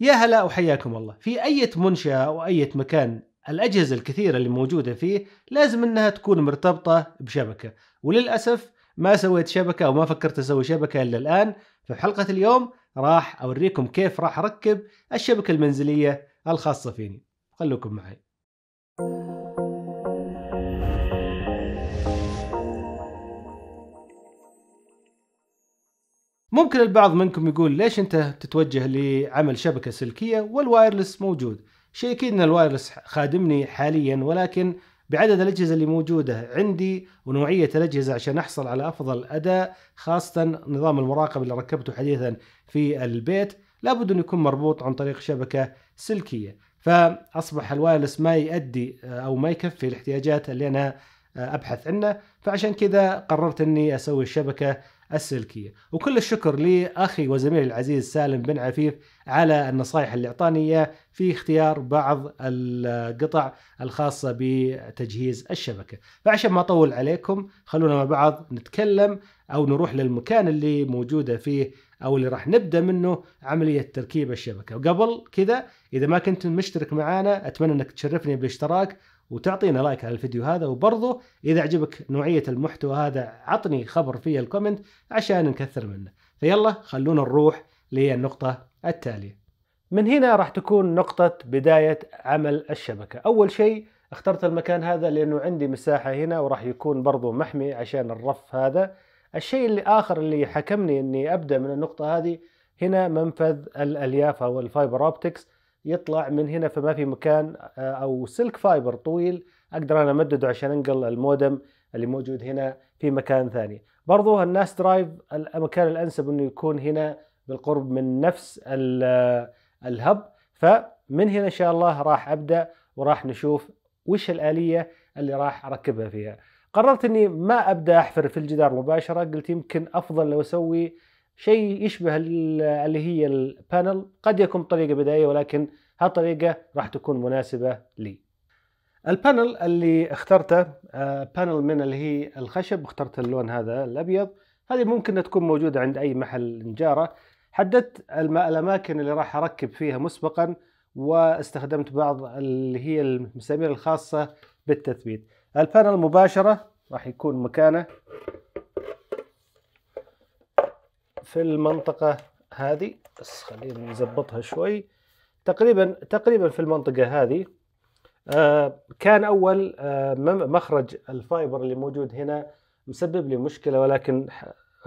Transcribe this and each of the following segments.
يا هلا وحياكم الله في أي منشأة أو أي مكان الأجهزة الكثيرة اللي موجودة فيه لازم أنها تكون مرتبطة بشبكة وللأسف ما سويت شبكة أو ما فكرت أسوي شبكة إلا الآن في حلقة اليوم راح أوريكم كيف راح أركب الشبكة المنزلية الخاصة فيني خلوكم معي ممكن البعض منكم يقول ليش انت تتوجه لعمل شبكه سلكيه والوايرلس موجود شيء اكيد ان الوايرلس خادمني حاليا ولكن بعدد الاجهزه اللي موجوده عندي ونوعيه الاجهزه عشان احصل على افضل اداء خاصه نظام المراقبه اللي ركبته حديثا في البيت لابد انه يكون مربوط عن طريق شبكه سلكيه فاصبح الوايرلس ما يؤدي آه، او ما يكفي الاحتياجات اللي انا آه، ابحث عنها فعشان كذا قررت اني اسوي الشبكه السلكيه وكل الشكر لاخي وزميلي العزيز سالم بن عفيف على النصائح اللي اعطاني اياه في اختيار بعض القطع الخاصه بتجهيز الشبكه فعشان ما اطول عليكم خلونا مع بعض نتكلم او نروح للمكان اللي موجوده فيه او اللي راح نبدا منه عمليه تركيب الشبكه وقبل كذا اذا ما كنت مشترك معنا اتمنى انك تشرفني بالاشتراك وتعطينا لايك على الفيديو هذا وبرضه اذا عجبك نوعيه المحتوى هذا عطني خبر في الكومنت عشان نكثر منه فيلا خلونا نروح للنقطه التاليه من هنا راح تكون نقطة بداية عمل الشبكة أول شيء اخترت المكان هذا لأنه عندي مساحة هنا وراح يكون برضو محمي عشان الرف هذا الشيء اللي آخر اللي حكمني أني أبدأ من النقطة هذه هنا منفذ الألياف أو الفايبر أوبتكس يطلع من هنا فما في مكان آه، او سلك فايبر طويل اقدر انا امدده عشان انقل المودم اللي موجود هنا في مكان ثاني برضو الناس درايف المكان الانسب انه يكون هنا بالقرب من نفس آه، الهب فمن هنا ان شاء الله راح ابدا وراح نشوف وش الاليه اللي راح اركبها فيها قررت اني ما ابدا احفر في الجدار مباشره قلت يمكن افضل لو اسوي شيء يشبه اللي هي البانل قد يكون طريقة بدائية ولكن هالطريقة راح تكون مناسبة لي البانل اللي اخترته بانل آه، من اللي هي الخشب اخترت اللون هذا الأبيض هذه ممكن تكون موجودة عند أي محل نجارة حددت الأماكن اللي راح أركب فيها مسبقا واستخدمت بعض اللي هي المسامير الخاصة بالتثبيت البانل مباشرة راح يكون مكانه في المنطقة هذه بس خلينا نظبطها شوي تقريبا تقريبا في المنطقة هذه آه، كان أول آه، مخرج الفايبر اللي موجود هنا مسبب لي مشكلة ولكن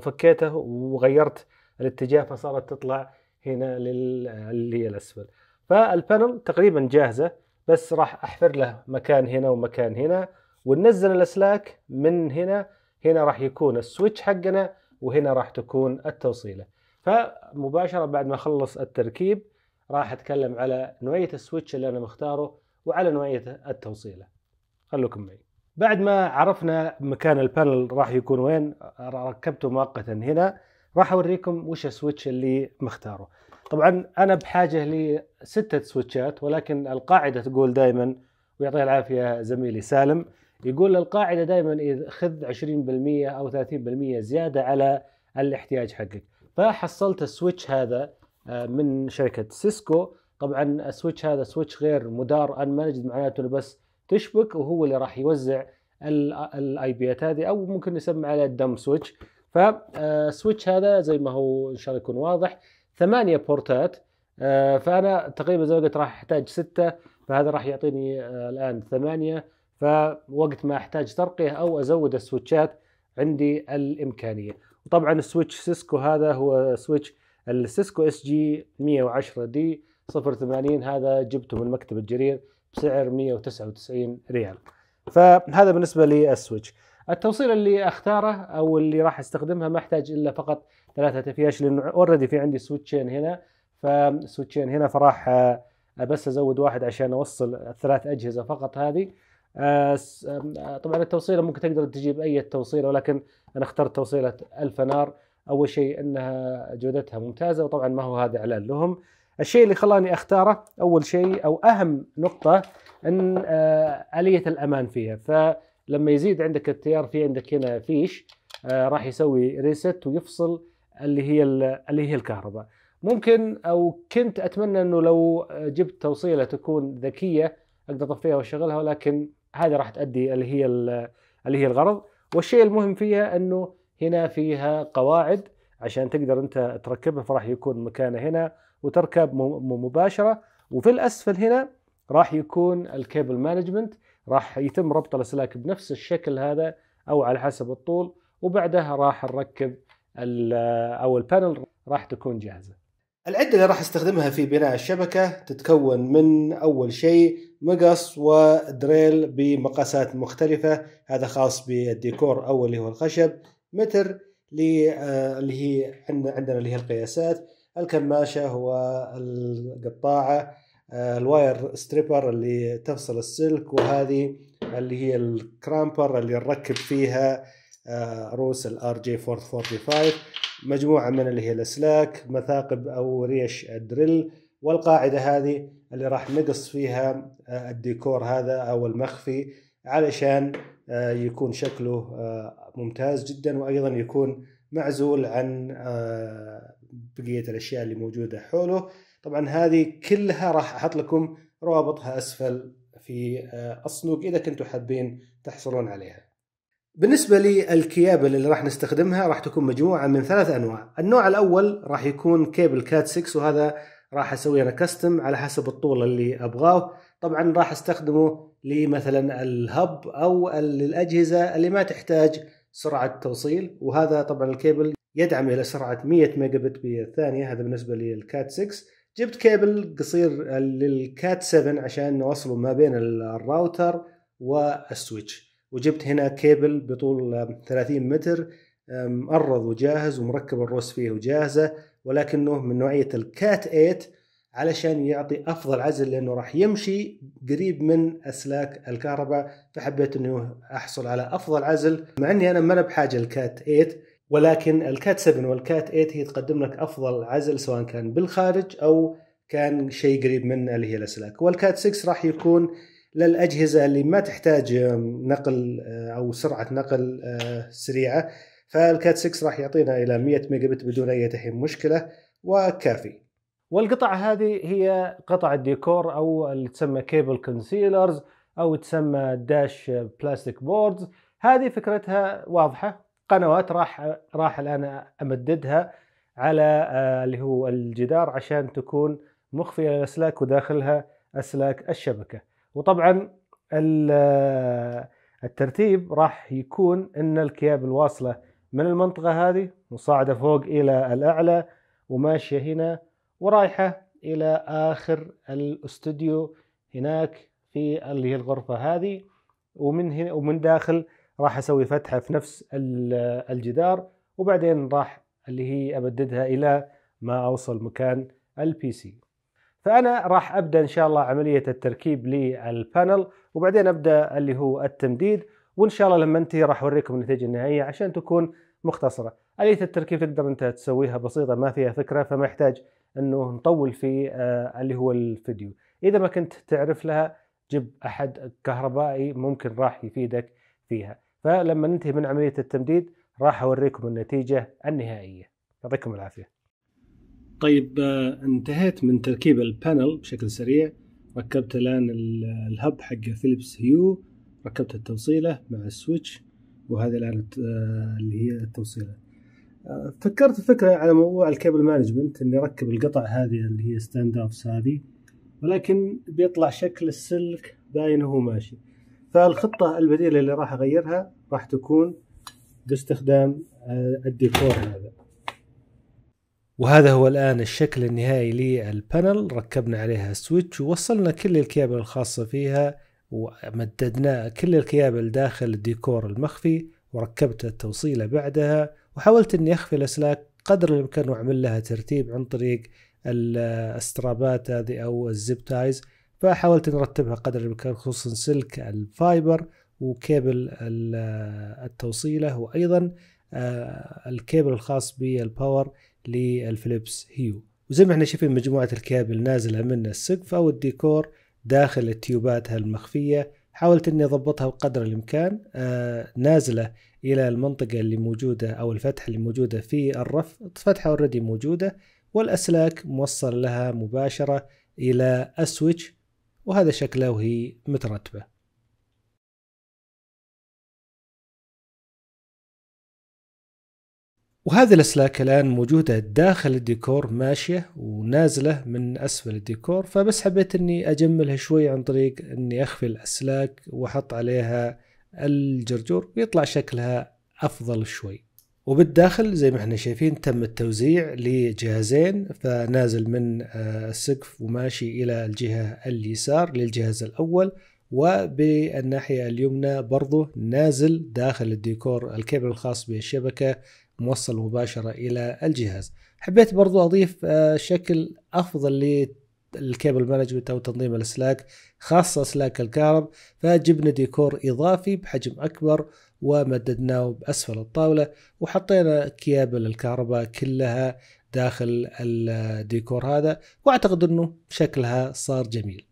فكيته وغيرت الاتجاه فصارت تطلع هنا اللي هي الأسفل فالبانل تقريبا جاهزة بس راح أحفر له مكان هنا ومكان هنا وننزل الأسلاك من هنا هنا راح يكون السويتش حقنا وهنا راح تكون التوصيله فمباشره بعد ما اخلص التركيب راح اتكلم على نوعيه السويتش اللي انا مختاره وعلى نوعيه التوصيله خلوكم معي بعد ما عرفنا مكان البانل راح يكون وين ركبته مؤقتا هنا راح اوريكم وش السويتش اللي مختاره طبعا انا بحاجه لستة سويتشات ولكن القاعده تقول دائما ويعطيها العافيه زميلي سالم يقول القاعده دائما اذا خذ 20% او 30% زياده على الاحتياج حقك فحصلت السويتش هذا آه، من شركه سيسكو طبعا السويتش هذا سويتش غير مدار ان مانجد معناته انه بس تشبك وهو اللي راح يوزع الاي بيات هذه او ممكن نسمي عليه الدم سويتش فالسويتش آه، هذا زي ما هو ان شاء الله يكون واضح ثمانية بورتات آه، فانا تقريبا زي ما قلت راح احتاج ستة فهذا راح يعطيني الان ثمانية فوقت ما احتاج ترقيه او ازود السويتشات عندي الامكانيه وطبعا السويتش سيسكو هذا هو سويتش السيسكو اس جي 110 دي 080 هذا جبته من مكتب الجرير بسعر 199 ريال فهذا بالنسبه للسويتش التوصيله اللي اختاره او اللي راح استخدمها ما احتاج الا فقط ثلاثه افياش لانه اوريدي في عندي سويتشين هنا فسويتشين هنا فراح بس ازود واحد عشان اوصل الثلاث اجهزه فقط هذه آه، آه، طبعا التوصيله ممكن تقدر تجيب اي توصيله ولكن انا اخترت توصيله الف نار اول شيء انها جودتها ممتازه وطبعا ما هو هذا اعلان لهم الشيء اللي خلاني اختاره اول شيء او اهم نقطه ان آه، اليه الامان فيها فلما يزيد عندك التيار في عندك هنا فيش راح يسوي ريست ويفصل اللي هي اللي هي الكهرباء ممكن او كنت اتمنى انه لو جبت توصيله تكون ذكيه اقدر اطفيها واشغلها ولكن هذا راح تؤدي اللي هي اللي هي الغرض والشيء المهم فيها انه هنا فيها قواعد عشان تقدر انت تركبها فراح يكون مكانه هنا وتركب مباشره وفي الاسفل هنا راح يكون الكيبل مانجمنت راح يتم ربط الاسلاك بنفس الشكل هذا او على حسب الطول وبعدها راح نركب او البانل راح تكون جاهزه العدة اللي راح استخدمها في بناء الشبكة تتكون من أول شيء مقص ودريل بمقاسات مختلفة هذا خاص بالديكور أول اللي هو الخشب متر آه، اللي هي عندنا اللي هي القياسات الكماشة هو القطاعة آه، الواير ستريبر اللي تفصل السلك وهذه اللي هي الكرامبر اللي نركب فيها آه، روس الار جي 445 مجموعة من اللي هي الأسلاك مثاقب أو ريش الدريل والقاعدة هذه اللي راح نقص فيها آه، الديكور هذا أو المخفي علشان آه، يكون شكله آه، ممتاز جدا وأيضا يكون معزول عن بقية الأشياء اللي موجودة حوله طبعا هذه كلها راح أحط لكم روابطها أسفل في الصندوق إذا كنتم حابين تحصلون عليها بالنسبة للكيابل اللي راح نستخدمها راح تكون مجموعة من ثلاث أنواع النوع الأول راح يكون كيبل كات 6 وهذا راح أسوي أنا كاستم على حسب الطول اللي أبغاه طبعا راح أستخدمه لمثلا الهب أو الأجهزة اللي ما تحتاج سرعة توصيل وهذا طبعا الكيبل يدعم إلى سرعة 100 ميجا بت بالثانية هذا بالنسبة للكات 6 جبت كيبل قصير للكات 7 عشان نوصله ما بين الراوتر والسويتش وجبت هنا كيبل بطول 30 متر مقرض وجاهز ومركب الروس فيه وجاهزه ولكنه من نوعيه الكات 8 علشان يعطي افضل عزل لانه راح يمشي قريب من اسلاك الكهرباء فحبيت انه احصل على افضل عزل مع اني انا ما بحاجه الكات 8 ولكن الكات 7 والكات 8 هي تقدم لك افضل عزل سواء كان بالخارج او كان شيء قريب من اللي هي الاسلاك والكات 6 راح يكون للاجهزه اللي ما تحتاج نقل آه، او سرعه نقل آه، سريعه فالكات 6 راح يعطينا الى 100 ميجا بت بدون اي تحين مشكله وكافي والقطع هذه هي قطع الديكور او اللي تسمى كيبل كونسيلرز او تسمى داش بلاستيك بوردز هذه فكرتها واضحه قنوات راح راح الان امددها على آه، اللي هو الجدار عشان تكون مخفيه للاسلاك وداخلها اسلاك الشبكه وطبعا آه، الترتيب راح يكون ان الكياب الواصله من المنطقه هذه مصاعده فوق الى الاعلى وماشيه هنا ورايحه الى اخر الاستوديو هناك في اللي هي الغرفه هذه ومن هنا ومن داخل راح اسوي فتحه في نفس آه، الجدار وبعدين راح اللي هي ابددها الى ما اوصل مكان البي سي فأنا راح أبدأ إن شاء الله عملية التركيب للبانل وبعدين أبدأ اللي هو التمديد وإن شاء الله لما أنتهي راح أوريكم النتيجة النهائية عشان تكون مختصرة آلية التركيب تقدر أنت تسويها بسيطة ما فيها فكرة فما يحتاج أنه نطول في آه اللي هو الفيديو إذا ما كنت تعرف لها جيب أحد كهربائي ممكن راح يفيدك فيها فلما ننتهي من عملية التمديد راح أوريكم النتيجة النهائية يعطيكم العافية طيب آه، انتهيت من تركيب البانل بشكل سريع ركبت الان الهب حق فيليبس هيو ركبت التوصيله مع السويتش وهذه الان آه، اللي هي التوصيله آه، فكرت فكره على موضوع الكيبل مانجمنت اني اركب القطع هذه اللي هي ستاند ابس هذه ولكن بيطلع شكل السلك باين وهو ماشي فالخطه البديله اللي راح اغيرها راح تكون باستخدام الديكور هذا وهذا هو الآن الشكل النهائي للبانل ركبنا عليها سويتش ووصلنا كل الكيابل الخاصة فيها ومددنا كل الكيابل داخل الديكور المخفي وركبت التوصيلة بعدها وحاولت أني أخفي الأسلاك قدر الإمكان وأعمل لها ترتيب عن طريق الاسترابات هذه أو الزيب تايز فحاولت أرتبها قدر الإمكان خصوصا سلك الفايبر وكيبل التوصيلة وأيضا آه، الكيبل الخاص بالباور للفليبس هيو وزي ما احنا شايفين مجموعة الكابل نازلة من السقف أو الديكور داخل التيوبات المخفية حاولت اني اضبطها بقدر الامكان آه نازله الى المنطقه اللي موجوده او الفتحه اللي موجوده في الرف فتحه اوريدي موجوده والاسلاك موصل لها مباشره الى السويتش وهذا شكله وهي مترتبه وهذه الاسلاك الان موجوده داخل الديكور ماشيه ونازله من اسفل الديكور فبس حبيت اني اجملها شوي عن طريق اني اخفي الاسلاك واحط عليها الجرجور ويطلع شكلها افضل شوي وبالداخل زي ما احنا شايفين تم التوزيع لجهازين فنازل من آه، السقف وماشي الى الجهه اليسار للجهاز الاول وبالناحيه اليمنى برضه نازل داخل الديكور الكيبل الخاص بالشبكه موصل مباشرة إلى الجهاز حبيت برضو أضيف آه، شكل أفضل للكيبل مانجمنت أو تنظيم الأسلاك خاصة أسلاك الكهرب فجبنا ديكور إضافي بحجم أكبر ومددناه بأسفل الطاولة وحطينا كيابل الكهرباء كلها داخل الديكور هذا واعتقد انه شكلها صار جميل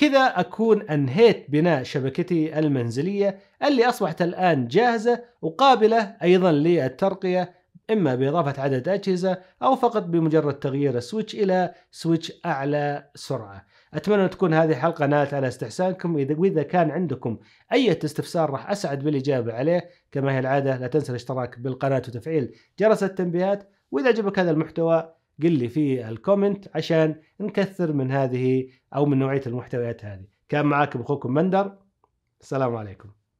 كذا أكون أنهيت بناء شبكتي المنزلية اللي أصبحت الآن جاهزة وقابلة أيضا للترقية إما بإضافة عدد أجهزة أو فقط بمجرد تغيير السويتش إلى سويتش أعلى سرعة أتمنى أن تكون هذه الحلقة نالت على استحسانكم وإذا كان عندكم أي استفسار راح أسعد بالإجابة عليه كما هي العادة لا تنسى الاشتراك بالقناة وتفعيل جرس التنبيهات وإذا عجبك هذا المحتوى قل لي في الكومنت عشان نكثر من هذه او من نوعيه المحتويات هذه كان معاكم اخوكم مندر السلام عليكم